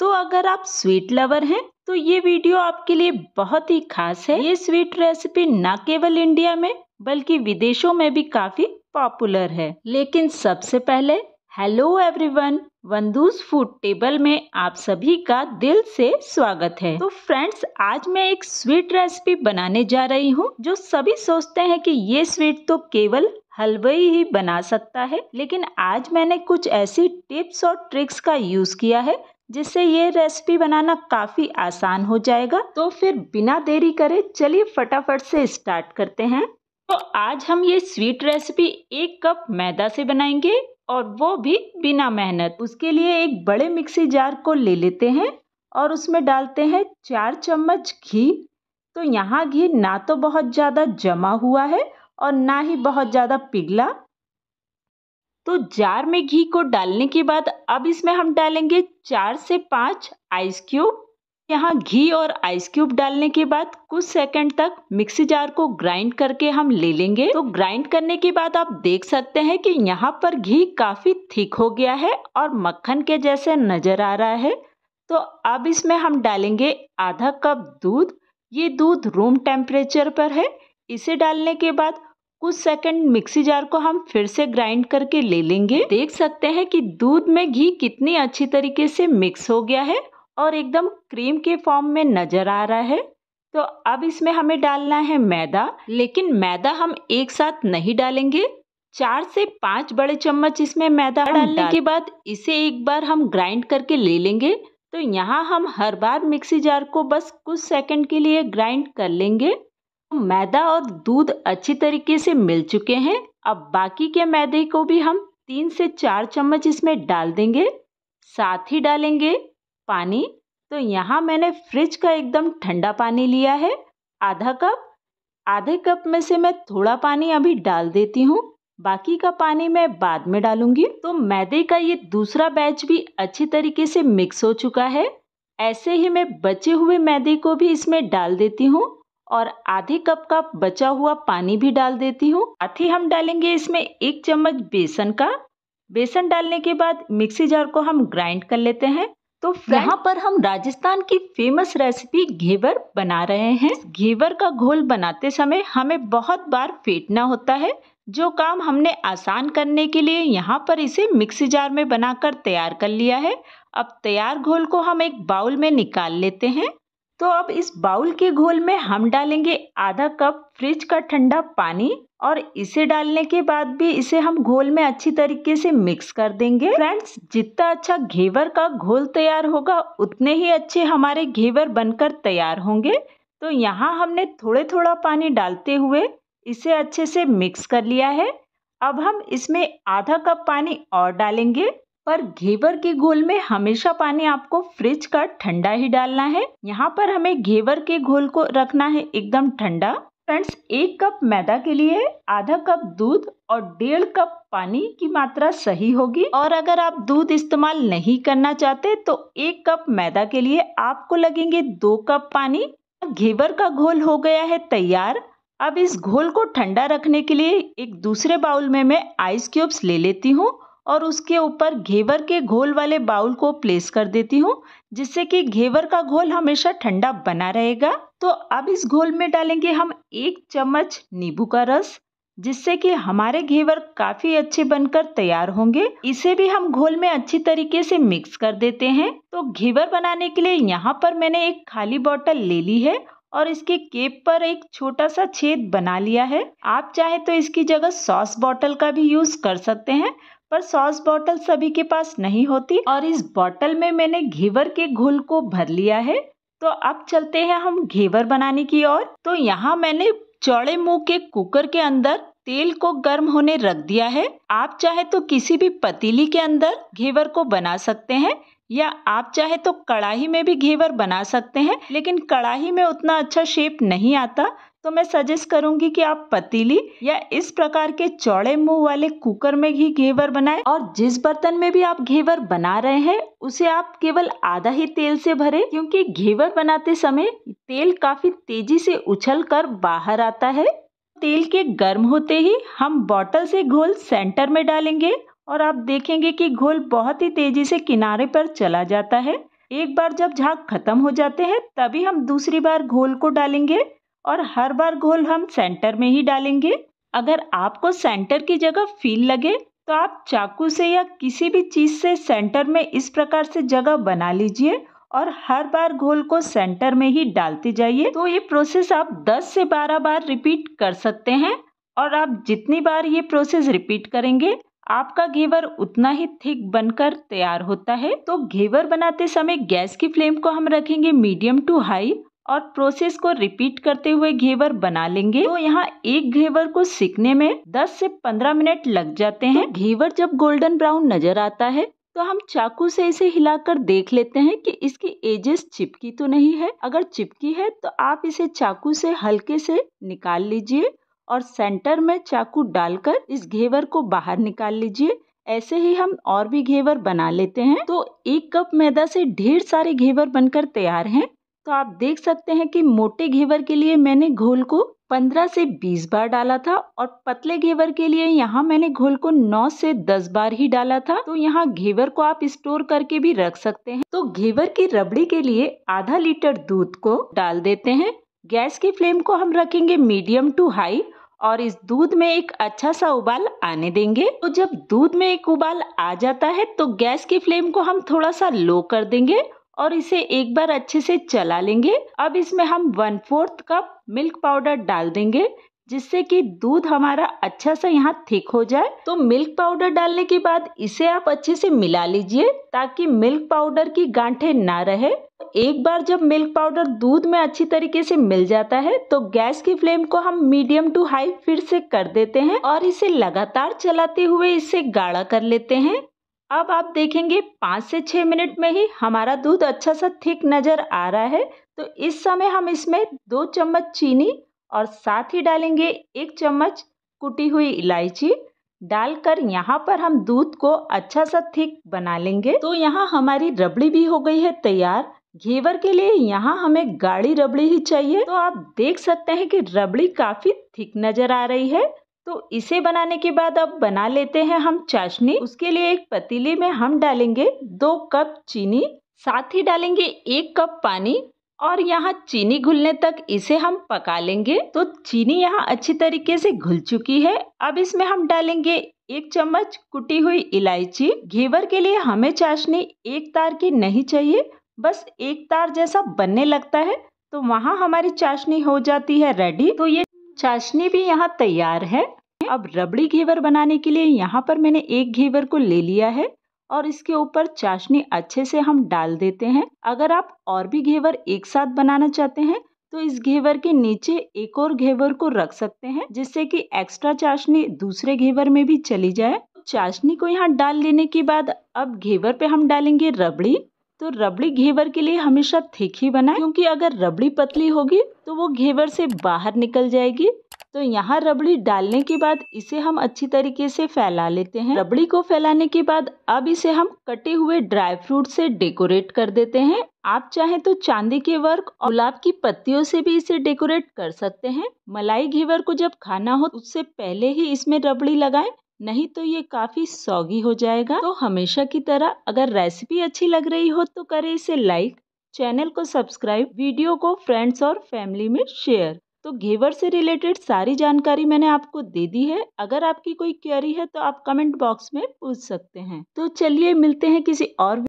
तो अगर आप स्वीट लवर हैं तो ये वीडियो आपके लिए बहुत ही खास है ये स्वीट रेसिपी न केवल इंडिया में बल्कि विदेशों में भी काफ़ी पॉपुलर है लेकिन सबसे पहले हेलो एवरीवन वंदूस फूड टेबल में आप सभी का दिल से स्वागत है तो फ्रेंड्स आज मैं एक स्वीट रेसिपी बनाने जा रही हूँ जो सभी सोचते हैं कि ये स्वीट तो केवल हलवाई ही बना सकता है लेकिन आज मैंने कुछ ऐसी टिप्स और ट्रिक्स का यूज किया है जिससे ये रेसिपी बनाना काफ़ी आसान हो जाएगा तो फिर बिना देरी करे चलिए फटाफट से स्टार्ट करते हैं तो आज हम ये स्वीट रेसिपी एक कप मैदा से बनाएंगे और वो भी बिना मेहनत उसके लिए एक बड़े मिक्सी जार को ले लेते हैं और उसमें डालते हैं चार चम्मच घी तो यहाँ घी ना तो बहुत ज़्यादा जमा हुआ है और ना ही बहुत ज़्यादा पिघला तो जार में घी को डालने के बाद अब इसमें हम डालेंगे चार से पाँच आइस क्यूब यहाँ घी और आइस क्यूब डालने के बाद कुछ सेकंड तक मिक्सी जार को ग्राइंड करके हम ले लेंगे तो ग्राइंड करने के बाद आप देख सकते हैं कि यहाँ पर घी काफ़ी थिक हो गया है और मक्खन के जैसे नज़र आ रहा है तो अब इसमें हम डालेंगे आधा कप दूध ये दूध रूम टेम्परेचर पर है इसे डालने के बाद कुछ सेकंड मिक्सी जार को हम फिर से ग्राइंड करके ले लेंगे देख सकते हैं कि दूध में घी कितनी अच्छी तरीके से मिक्स हो गया है और एकदम क्रीम के फॉर्म में नज़र आ रहा है तो अब इसमें हमें डालना है मैदा लेकिन मैदा हम एक साथ नहीं डालेंगे चार से पांच बड़े चम्मच इसमें मैदा डालने के बाद इसे एक बार हम ग्राइंड करके ले लेंगे तो यहाँ हम हर बार मिक्सी जार को बस कुछ सेकंड के लिए ग्राइंड कर लेंगे तो मैदा और दूध अच्छी तरीके से मिल चुके हैं अब बाकी के मैदे को भी हम तीन से चार चम्मच इसमें डाल देंगे साथ ही डालेंगे पानी तो यहाँ मैंने फ्रिज का एकदम ठंडा पानी लिया है आधा कप आधे कप में से मैं थोड़ा पानी अभी डाल देती हूँ बाकी का पानी मैं बाद में डालूंगी तो मैदे का ये दूसरा बैच भी अच्छी तरीके से मिक्स हो चुका है ऐसे ही मैं बचे हुए मैदे को भी इसमें डाल देती हूँ और आधे कप का बचा हुआ पानी भी डाल देती हूँ साथ ही हम डालेंगे इसमें एक चम्मच बेसन का बेसन डालने के बाद मिक्सी जार को हम ग्राइंड कर लेते हैं तो यहाँ पर हम राजस्थान की फेमस रेसिपी घेवर बना रहे हैं घेवर का घोल बनाते समय हमें बहुत बार फेंटना होता है जो काम हमने आसान करने के लिए यहाँ पर इसे मिक्सी जार में बनाकर तैयार कर लिया है अब तैयार घोल को हम एक बाउल में निकाल लेते हैं तो अब इस बाउल के घोल में हम डालेंगे आधा कप फ्रिज का ठंडा पानी और इसे डालने के बाद भी इसे हम घोल में अच्छी तरीके से मिक्स कर देंगे फ्रेंड्स जितना अच्छा घेवर का घोल तैयार होगा उतने ही अच्छे हमारे घेवर बनकर तैयार होंगे तो यहाँ हमने थोड़े थोड़ा पानी डालते हुए इसे अच्छे से मिक्स कर लिया है अब हम इसमें आधा कप पानी और डालेंगे पर घेवर के घोल में हमेशा पानी आपको फ्रिज का ठंडा ही डालना है यहाँ पर हमें घेवर के घोल को रखना है एकदम ठंडा फ्रेंड्स एक कप मैदा के लिए आधा कप दूध और डेढ़ कप पानी की मात्रा सही होगी और अगर आप दूध इस्तेमाल नहीं करना चाहते तो एक कप मैदा के लिए आपको लगेंगे दो कप पानी घेवर का घोल हो गया है तैयार अब इस घोल को ठंडा रखने के लिए एक दूसरे बाउल में मैं आइस क्यूब्स ले लेती हूँ और उसके ऊपर घेवर के घोल वाले बाउल को प्लेस कर देती हूँ जिससे कि घेवर का घोल हमेशा ठंडा बना रहेगा तो अब इस घोल में डालेंगे हम एक चम्मच नींबू का रस जिससे कि हमारे घेवर काफी अच्छे बनकर तैयार होंगे इसे भी हम घोल में अच्छी तरीके से मिक्स कर देते हैं तो घेवर बनाने के लिए यहाँ पर मैंने एक खाली बॉटल ले ली है और इसके केप पर एक छोटा सा छेद बना लिया है आप चाहे तो इसकी जगह सॉस बॉटल का भी यूज कर सकते हैं पर सॉस बॉटल सभी के पास नहीं होती और इस बॉटल में मैंने घेवर के घोल को भर लिया है तो अब चलते हैं हम घेवर बनाने की ओर तो यहाँ मैंने चौड़े मुंह के कुकर के अंदर तेल को गर्म होने रख दिया है आप चाहे तो किसी भी पतीली के अंदर घेवर को बना सकते हैं या आप चाहे तो कड़ाही में भी घेवर बना सकते हैं लेकिन कड़ाही में उतना अच्छा शेप नहीं आता तो मैं सजेस्ट करूंगी कि आप पतीली या इस प्रकार के चौड़े मुंह वाले कुकर में ही घेवर बनाएं और जिस बर्तन में भी आप घेवर बना रहे हैं उसे आप केवल आधा ही तेल से भरे क्योंकि घेवर बनाते समय तेल काफी तेजी से उछल कर बाहर आता है तेल के गर्म होते ही हम बॉटल से घोल सेंटर में डालेंगे और आप देखेंगे कि घोल बहुत ही तेजी से किनारे पर चला जाता है एक बार जब झाग खत्म हो जाते हैं तभी हम दूसरी बार घोल को डालेंगे और हर बार घोल हम सेंटर में ही डालेंगे अगर आपको सेंटर की जगह फील लगे तो आप चाकू से या किसी भी चीज़ से सेंटर में इस प्रकार से जगह बना लीजिए और हर बार घोल को सेंटर में ही डालते जाइए तो ये प्रोसेस आप 10 से 12 बार रिपीट कर सकते हैं और आप जितनी बार ये प्रोसेस रिपीट करेंगे आपका घेवर उतना ही थिक बनकर तैयार होता है तो घेवर बनाते समय गैस की फ्लेम को हम रखेंगे मीडियम टू हाई और प्रोसेस को रिपीट करते हुए घेवर बना लेंगे तो यहाँ एक घेवर को सीखने में 10 से 15 मिनट लग जाते हैं तो घेवर जब गोल्डन ब्राउन नजर आता है तो हम चाकू से इसे हिलाकर देख लेते हैं कि इसकी एजेस चिपकी तो नहीं है अगर चिपकी है तो आप इसे चाकू से हल्के से निकाल लीजिए और सेंटर में चाकू डालकर इस घेवर को बाहर निकाल लीजिए ऐसे ही हम और भी घेवर बना लेते हैं तो एक कप मैदा से ढेर सारे घेवर बनकर तैयार हैं तो आप देख सकते हैं कि मोटे घेवर के लिए मैंने घोल को 15 से 20 बार डाला था और पतले घेवर के लिए यहाँ मैंने घोल को 9 से 10 बार ही डाला था तो यहाँ घेवर को आप स्टोर करके भी रख सकते हैं तो घेवर की रबड़ी के लिए आधा लीटर दूध को डाल देते हैं गैस की फ्लेम को हम रखेंगे मीडियम टू हाई और इस दूध में एक अच्छा सा उबाल आने देंगे तो जब दूध में एक उबाल आ जाता है तो गैस की फ्लेम को हम थोड़ा सा लो कर देंगे और इसे एक बार अच्छे से चला लेंगे अब इसमें हम one fourth cup milk powder डाल देंगे जिससे कि दूध हमारा अच्छा सा यहाँ थिक हो जाए तो मिल्क पाउडर डालने के बाद इसे आप अच्छे से मिला लीजिए ताकि मिल्क पाउडर की गांठे ना रहे एक बार जब मिल्क पाउडर दूध में अच्छी तरीके से मिल जाता है तो गैस की फ्लेम को हम मीडियम टू हाई फिर से कर देते हैं और इसे लगातार चलाते हुए इसे गाढ़ा कर लेते हैं अब आप देखेंगे पाँच से छः मिनट में ही हमारा दूध अच्छा सा थिक नज़र आ रहा है तो इस समय हम इसमें दो चम्मच चीनी और साथ ही डालेंगे एक चम्मच कुटी हुई इलायची डालकर यहाँ पर हम दूध को अच्छा सा थिक बना लेंगे तो यहाँ हमारी रबड़ी भी हो गई है तैयार घेवर के लिए यहाँ हमें गाढ़ी रबड़ी ही चाहिए तो आप देख सकते हैं कि रबड़ी काफ़ी थिक नज़र आ रही है तो इसे बनाने के बाद अब बना लेते हैं हम चाशनी उसके लिए एक पतीली में हम डालेंगे दो कप चीनी साथ ही डालेंगे एक कप पानी और यहाँ चीनी घुलने तक इसे हम पका लेंगे तो चीनी यहाँ अच्छी तरीके से घुल चुकी है अब इसमें हम डालेंगे एक चम्मच कुटी हुई इलायची घेवर के लिए हमें चाशनी एक तार की नहीं चाहिए बस एक तार जैसा बनने लगता है तो वहाँ हमारी चाशनी हो जाती है रेडी तो ये चाशनी भी यहाँ तैयार है अब रबड़ी घेवर बनाने के लिए यहाँ पर मैंने एक घेवर को ले लिया है और इसके ऊपर चाशनी अच्छे से हम डाल देते हैं अगर आप और भी घेवर एक साथ बनाना चाहते हैं तो इस घेवर के नीचे एक और घेवर को रख सकते हैं जिससे कि एक्स्ट्रा चाशनी दूसरे घेवर में भी चली जाए तो चाशनी को यहाँ डाल लेने के बाद अब घेवर पे हम डालेंगे रबड़ी तो रबड़ी घेवर के लिए हमेशा थिक ही बनाएं क्योंकि अगर रबड़ी पतली होगी तो वो घेवर से बाहर निकल जाएगी तो यहाँ रबड़ी डालने के बाद इसे हम अच्छी तरीके से फैला लेते हैं रबड़ी को फैलाने के बाद अब इसे हम कटे हुए ड्राई फ्रूट से डेकोरेट कर देते हैं आप चाहे तो चांदी के वर्क और गुलाब की पत्तियों से भी इसे डेकोरेट कर सकते हैं मलाई घेवर को जब खाना हो उससे पहले ही इसमें रबड़ी लगाएं नहीं तो ये काफ़ी सौगी हो जाएगा तो हमेशा की तरह अगर रेसिपी अच्छी लग रही हो तो करें इसे लाइक चैनल को सब्सक्राइब वीडियो को फ्रेंड्स और फैमिली में शेयर तो घेवर से रिलेटेड सारी जानकारी मैंने आपको दे दी है अगर आपकी कोई क्वेरी है तो आप कमेंट बॉक्स में पूछ सकते हैं तो चलिए मिलते हैं किसी और